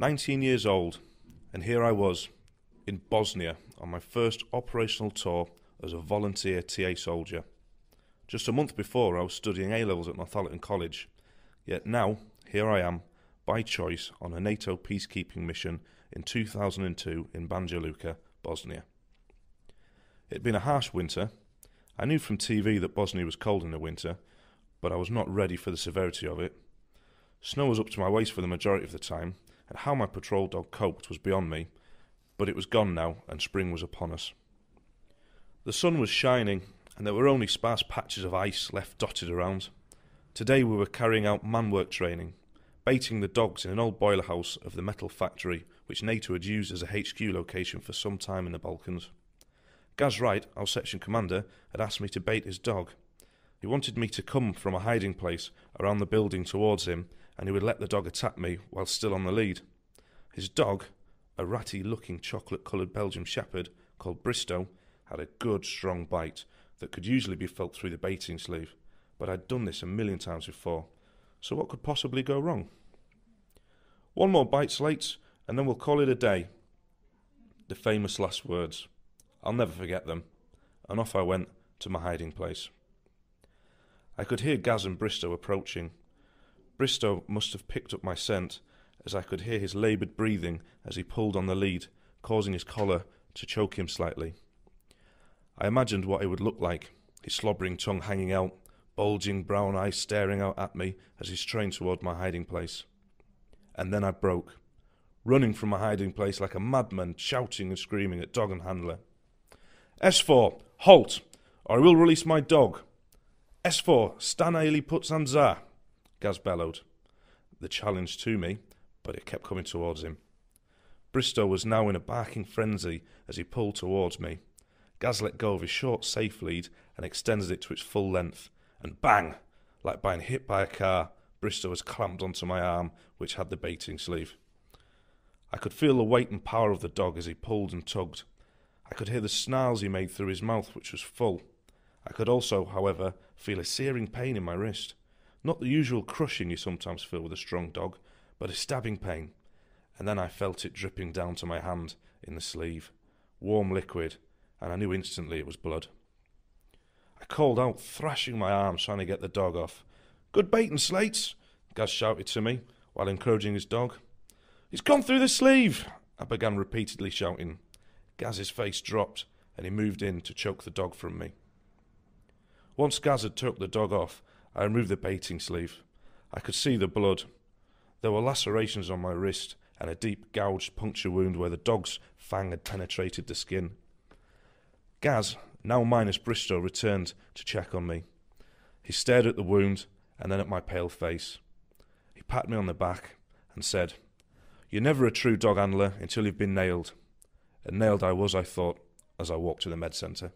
19 years old, and here I was in Bosnia on my first operational tour as a volunteer TA soldier. Just a month before, I was studying A levels at Northallerton College, yet now, here I am, by choice, on a NATO peacekeeping mission in 2002 in Banja Luka, Bosnia. It had been a harsh winter. I knew from TV that Bosnia was cold in the winter, but I was not ready for the severity of it. Snow was up to my waist for the majority of the time, and how my patrol dog coped was beyond me, but it was gone now, and spring was upon us. The sun was shining, and there were only sparse patches of ice left dotted around. Today we were carrying out man work training, baiting the dogs in an old boiler house of the metal factory which NATO had used as a HQ location for some time in the Balkans. Gaz Wright, our section commander, had asked me to bait his dog. He wanted me to come from a hiding place around the building towards him and he would let the dog attack me while still on the lead. His dog, a ratty looking chocolate coloured Belgian Shepherd called Bristow, had a good strong bite that could usually be felt through the baiting sleeve, but I'd done this a million times before, so what could possibly go wrong? One more bite, Slate, and then we'll call it a day. The famous last words. I'll never forget them, and off I went to my hiding place. I could hear Gaz and Bristow approaching, Bristow must have picked up my scent, as I could hear his laboured breathing as he pulled on the lead, causing his collar to choke him slightly. I imagined what he would look like, his slobbering tongue hanging out, bulging brown eyes staring out at me as he strained toward my hiding place. And then I broke, running from my hiding place like a madman, shouting and screaming at dog and handler. S4, halt, or I will release my dog. S4, Stan Ailey puts Anzar. Gaz bellowed. The challenge to me, but it kept coming towards him. Bristow was now in a barking frenzy as he pulled towards me. Gaz let go of his short safe lead and extended it to its full length, and bang! Like being hit by a car, Bristow was clamped onto my arm, which had the baiting sleeve. I could feel the weight and power of the dog as he pulled and tugged. I could hear the snarls he made through his mouth, which was full. I could also, however, feel a searing pain in my wrist. Not the usual crushing you sometimes feel with a strong dog, but a stabbing pain. And then I felt it dripping down to my hand in the sleeve, warm liquid, and I knew instantly it was blood. I called out, thrashing my arms, trying to get the dog off. Good baiting, Slates, Gaz shouted to me while encouraging his dog. He's gone through the sleeve, I began repeatedly shouting. Gaz's face dropped and he moved in to choke the dog from me. Once Gaz had took the dog off, I removed the baiting sleeve. I could see the blood. There were lacerations on my wrist and a deep gouged puncture wound where the dog's fang had penetrated the skin. Gaz, now minus Bristow, returned to check on me. He stared at the wound and then at my pale face. He pat me on the back and said, You're never a true dog handler until you've been nailed. And nailed I was, I thought, as I walked to the med centre.